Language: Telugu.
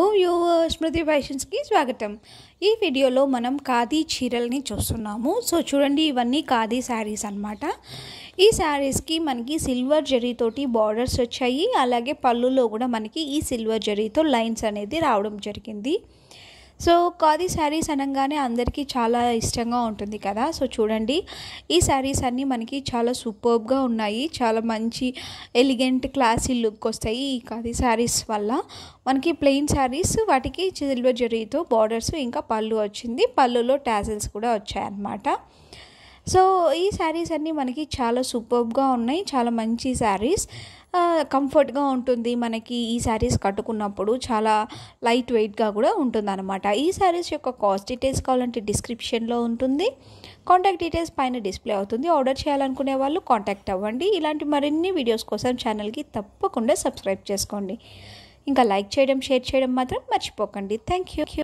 వ్యూవర్స్ స్మృతి ఫ్యాషన్స్కి స్వాగతం ఈ వీడియోలో మనం ఖాదీ చీరల్ని చూస్తున్నాము సో చూడండి ఇవన్నీ ఖాదీ శారీస్ అనమాట ఈ శారీస్కి మనకి సిల్వర్ జరీతోటి బార్డర్స్ వచ్చాయి అలాగే పళ్ళులో కూడా మనకి ఈ సిల్వర్ జరీతో లైన్స్ అనేది రావడం జరిగింది సో ఖాదీ శారీస్ అనగానే అందరికీ చాలా ఇష్టంగా ఉంటుంది కదా సో చూడండి ఈ శారీస్ అన్నీ మనకి చాలా సూపర్బ్గా ఉన్నాయి చాలా మంచి ఎలిగెంట్ క్లాసీ లుక్ వస్తాయి ఈ ఖాదీ శారీస్ వల్ల మనకి ప్లెయిన్ శారీస్ వాటికి చిల్వర్ జరీతో బార్డర్స్ ఇంకా పళ్ళు వచ్చింది పళ్ళులో ట్యాజల్స్ కూడా వచ్చాయన్నమాట సో ఈ శారీస్ అన్నీ మనకి చాలా సూపర్గా ఉన్నాయి చాలా మంచి శారీస్ కంఫర్ట్గా ఉంటుంది మనకి ఈ శారీస్ కట్టుకున్నప్పుడు చాలా లైట్ వెయిట్గా కూడా ఉంటుంది అనమాట ఈ శారీస్ యొక్క కాస్ట్ డీటెయిల్స్ కావాలంటే డిస్క్రిప్షన్లో ఉంటుంది కాంటాక్ట్ డీటెయిల్స్ పైన డిస్ప్లే అవుతుంది ఆర్డర్ చేయాలనుకునే వాళ్ళు కాంటాక్ట్ అవ్వండి ఇలాంటి మరిన్ని వీడియోస్ కోసం ఛానల్కి తప్పకుండా సబ్స్క్రైబ్ చేసుకోండి ఇంకా లైక్ చేయడం షేర్ చేయడం మాత్రం మర్చిపోకండి థ్యాంక్ యూ